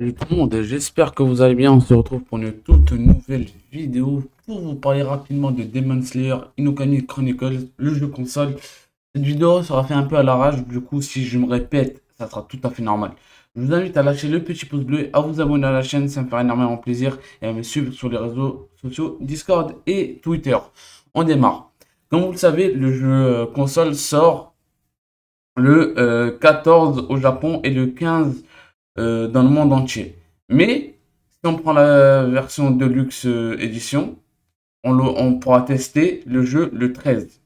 Salut tout le monde, j'espère que vous allez bien. On se retrouve pour une toute nouvelle vidéo pour vous parler rapidement de Demon Slayer Inokami Chronicles, le jeu console. Cette vidéo sera fait un peu à l'arrache, du coup, si je me répète, ça sera tout à fait normal. Je vous invite à lâcher le petit pouce bleu, à vous abonner à la chaîne, ça me fera énormément plaisir, et à me suivre sur les réseaux sociaux Discord et Twitter. On démarre. Comme vous le savez, le jeu euh, console sort le 14 euh, au Japon et le 15 euh, dans le monde entier. Mais si on prend la version Deluxe Edition, euh, on, pourra tester le jeu le 13.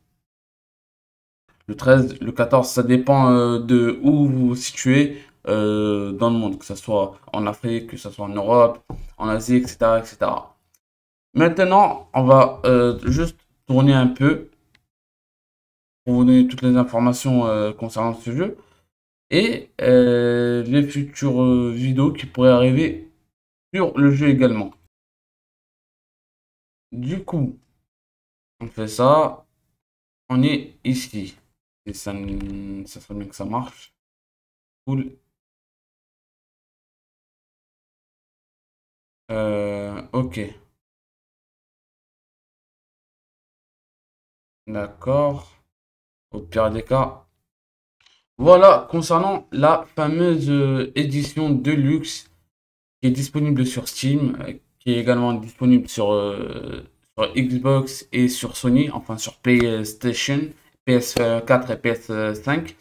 Le 13, le 14, ça dépend euh, de où vous vous situez dans le monde, que ce soit en Afrique, que ce soit en Europe, en Asie, etc. etc. Maintenant, on va juste tourner un peu pour vous donner toutes les informations concernant ce jeu et euh, les futures euh, vidéos qui pourraient arriver sur le jeu également. Du coup, on fait ça. On est ici. Et ça, ça serait bien que ça marche. Cool. Euh, ok. D'accord. Au pire des cas, voilà, concernant la fameuse euh, édition de luxe qui est disponible sur Steam, euh, qui est également disponible euh, sur, Xbox et sur Sony, enfin sur PlayStation, PS4 et PS5.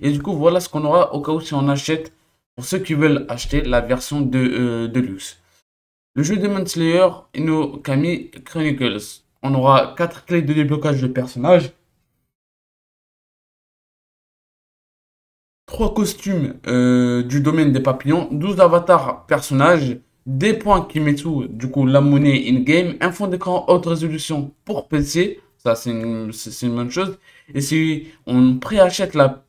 Et du coup, voilà ce qu'on aura au cas où si on achète, pour ceux qui veulent acheter la version de, de Le jeu Demon Slayer Kami Chronicles. On aura 4 clés de déblocage de personnages costumes euh, du domaine des papillons, 12 avatars personnages, des points qui Kimetsu, du coup la monnaie in-game, un fond d'écran haute résolution pour PC, ça c'est une, bonne chose. Et si on préachète la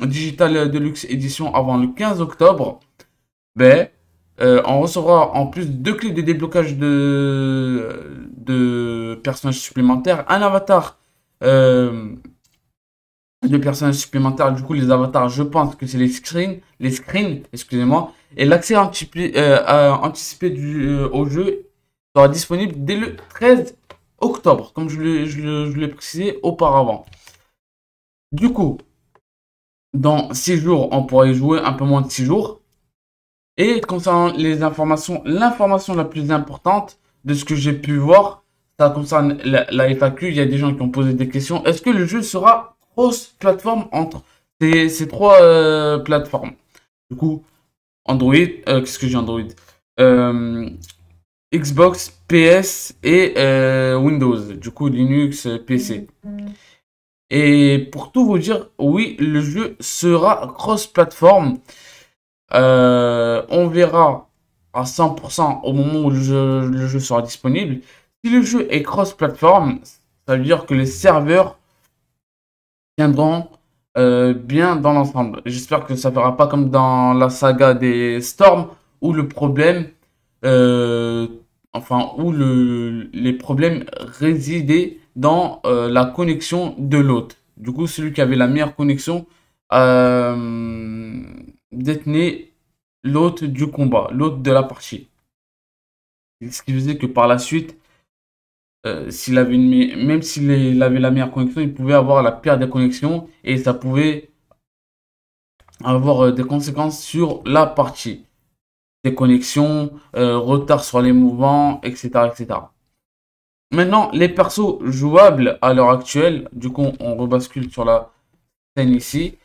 Digital Deluxe édition avant le 15 octobre, ben, euh, on recevra en plus deux clés de déblocage de, de personnages supplémentaires, un avatar. Euh, de supplémentaires supplémentaires du coup les avatars, je pense que c'est les screens, les screens, excusez-moi, et l'accès anticipé, euh, euh, anticipé du, euh, au jeu sera disponible dès le 13 octobre, comme je l'ai je, précisé auparavant. Du coup, dans six jours, on pourrait jouer un peu moins de six jours. Et concernant les informations, l'information la plus importante de ce que j'ai pu voir, ça concerne la, la FAQ. Il y a des gens qui ont posé des questions. Est-ce que le jeu sera plateforme entre ces, ces trois euh, plateformes. Du coup, Android, euh, que j'ai Android euh, Xbox, PS et Windows. Du coup, Linux, PC. Mm-hmm. Et pour tout vous dire, oui, le jeu sera cross plateforme on verra à 100% au moment où le jeu, sera disponible. Si le jeu est cross plateforme ça veut dire que les serveurs euh, bien dans l'ensemble. J'espère que ça ne fera pas comme dans la saga des Storms où le problème, euh, enfin, où le, les problèmes résidaient dans euh, la connexion de l'hôte. Du coup, celui qui avait la meilleure connexion détenait l'autre du combat, l'autre de la partie. Ce qui faisait que par la suite, euh, s'il avait même s'il avait la meilleure connexion, il pouvait avoir la pire des connexions et ça pouvait avoir euh, des conséquences sur la partie. Des connexions, euh, retard sur les mouvements, etc., etc. Maintenant, les persos jouables à l'heure actuelle, du coup, on rebascule sur la scène ici.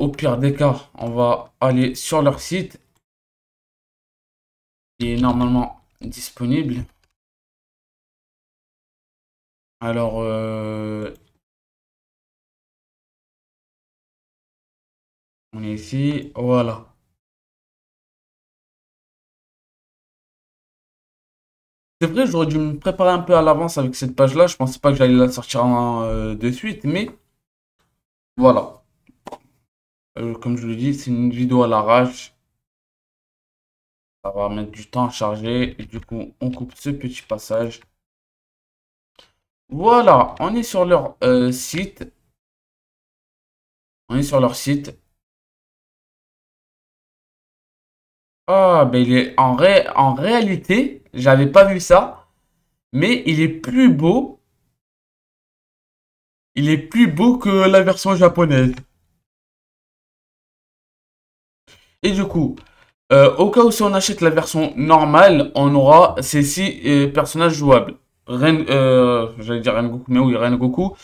au pire des cas, on va aller sur leur site qui est normalement disponible. Alors, euh, on est ici, voilà. C'est vrai, j'aurais dû me préparer un peu à l'avance avec cette page-là. Je pensais pas que j'allais la sortir euh, de suite, mais voilà. Euh, comme je le dis, c'est une vidéo à l'arrache. Ça va mettre du temps à charger. Et du coup, on coupe ce petit passage. Voilà, on est sur leur euh, site. On est sur leur site. Ah, ben il est en, ré... en réalité, j'avais pas vu ça. Mais il est plus beau. Il est plus beau que la version japonaise. Et du coup, euh, au cas où si on achète la version normale, on aura ces six euh, personnages jouables. Ren, euh, j'allais dire Rengoku, mais oui, Rengoku,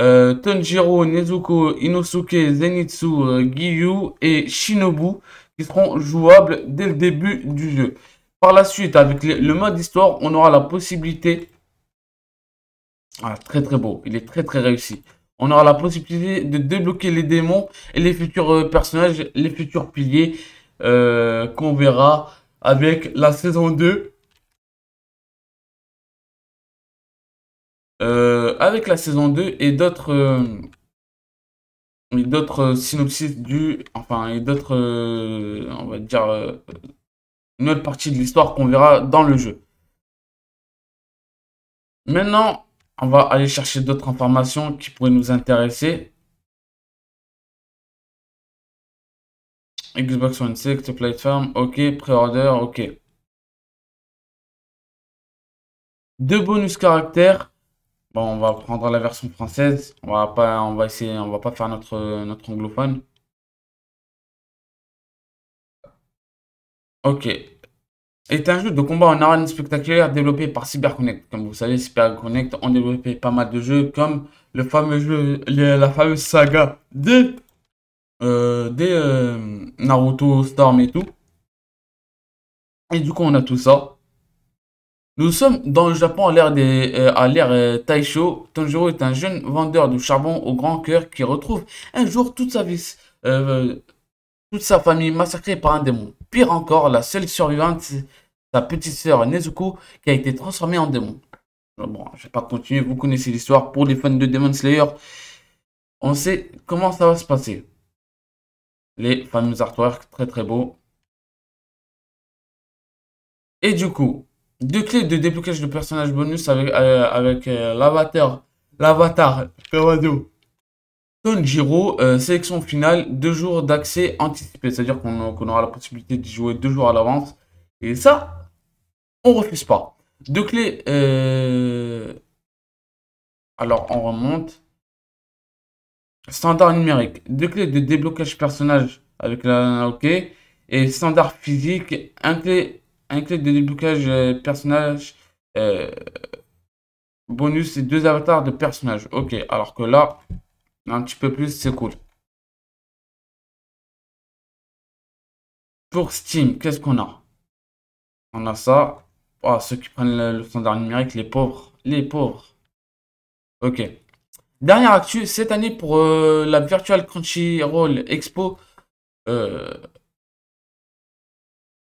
euh, Tanjiro, Nezuko, Inosuke, Zenitsu, euh, Giyu et Shinobu qui seront jouables dès le début du jeu. Par la suite, avec le, mode histoire, on aura la possibilité... Ah, très très beau, il est très très réussi. On aura la possibilité de débloquer les démons et les futurs euh, personnages, les futurs piliers qu'on verra avec la saison 2 Euh, avec la saison 2 et d'autres euh, d'autres euh, synopsis du enfin et d'autres on va dire une autre partie de l'histoire qu'on verra dans le jeu. Maintenant, on va aller chercher d'autres informations qui pourraient nous intéresser. Xbox One 6, Platform, ok, pre-order, ok. Deux bonus caractères on va prendre la version française. On va pas, on va essayer, on va pas faire notre, notre anglophone. Ok. Est un jeu de combat en arène spectaculaire développé par CyberConnect. Comme vous savez, CyberConnect ont développé pas mal de jeux comme le fameux jeu, la fameuse saga de euh, des euh, Naruto, Storm et tout. Et du coup, on a tout ça. Nous sommes dans le Japon à l'ère euh, euh, Taisho. Tanjiro est un jeune vendeur de charbon au grand cœur qui retrouve un jour toute sa vie euh, toute sa famille massacrée par un démon. Pire encore, la seule survivante, sa petite sœur Nezuko, qui a été transformée en démon. Bon, je vais pas continuer, vous connaissez l'histoire. Pour les fans de Demon Slayer, on sait comment ça va se passer. Les fameux artworks, très très beaux. Et du coup, deux clés de déblocage de personnages bonus avec, euh, avec euh, l'avatar. L'avatar. Kawado. Tonjiro, euh, sélection finale, deux jours d'accès anticipé. C'est-à-dire qu'on aura la possibilité de jouer deux jours à l'avance. Et ça, on refuse pas. Deux clés. Alors, on remonte. Standard numérique. Deux clés de déblocage personnage avec la. Ok. Et standard physique. Un clé un des de personnages euh, personnage euh, bonus et deux avatars de personnage. Ok, alors que là, un petit peu plus, c'est cool. Pour Steam, qu'est-ce qu'on a On a ça. Oh, ceux qui prennent le, standard numérique, les pauvres. Les pauvres. Ok. Dernière actu, cette année pour euh, la Virtual Crunchyroll Expo,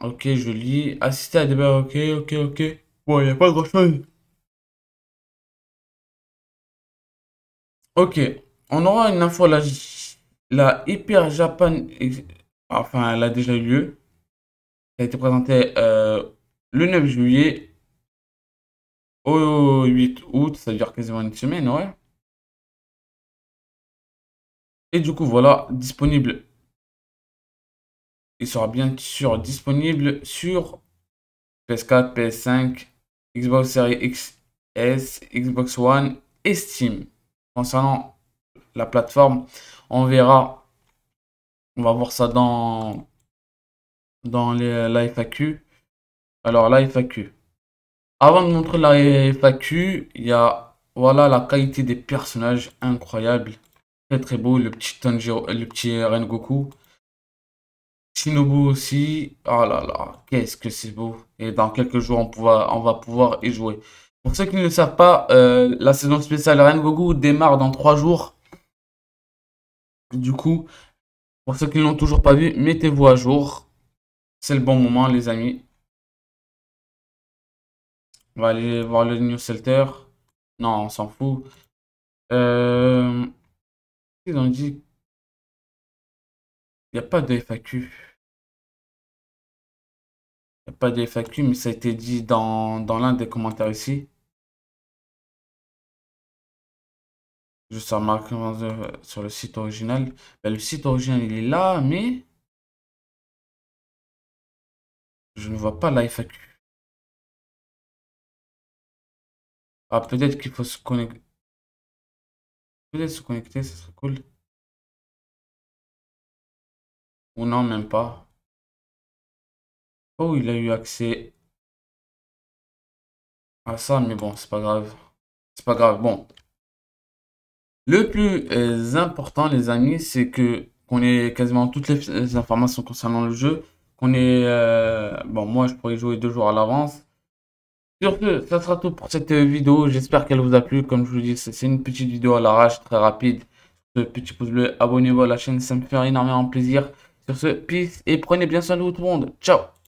Ok, je lis. Assister à débat, ok, ok, ok. Bon, il n'y a pas de chose Ok, on aura une info La Hyper Japan, enfin, elle a déjà eu lieu. Elle a été présentée euh, le 9 juillet au 8 août, ça dire quasiment une semaine, ouais. Et du coup, voilà, disponible il sera bien sûr disponible sur PS4, PS5, Xbox Series XS, Xbox One et Steam. Concernant la plateforme, on verra, on va voir ça dans, dans les, la FAQ. Alors la FAQ. Avant de montrer la FAQ, il y a voilà la qualité des personnages incroyable, très très beau le petit Tanjiro, le petit Rengoku, Shinobu aussi. Oh là là, qu'est-ce que c'est beau. Et dans quelques jours, on, pourra, on va pouvoir y jouer. Pour ceux qui ne savent pas, euh, la saison spéciale Rengoku démarre dans 3 jours. Du coup, pour ceux qui ne l'ont toujours pas vu, mettez-vous à jour. C'est le bon moment, les amis. On va aller voir le New Non, on s'en fout. Euh... Ils ont dit... Il n'y a pas de FAQ pas de FAQ, mais ça a été dit dans, dans l'un des commentaires ici. Je sors marque sur le site original. Ben, le site original, il est là, mais je ne vois pas la FAQ. Ah, peut-être qu'il faut se connecter. Peut-être se connecter, ça serait cool. Ou non, même pas. Oh, il a eu accès à ça, mais bon, c'est pas grave. C'est pas grave. Bon. Le plus euh, important, les amis, c'est que qu'on ait quasiment toutes les informations concernant le jeu. Qu'on est euh, Bon, moi, je pourrais jouer deux jours à l'avance. Sur ce, ça sera tout pour cette euh, vidéo. J'espère qu'elle vous a plu. Comme je vous dis, c'est une petite vidéo à l'arrache, très rapide. Ce petit pouce bleu, abonnez-vous à la chaîne, ça me fait énormément plaisir. Sur ce, peace et prenez bien soin de tout le monde. Ciao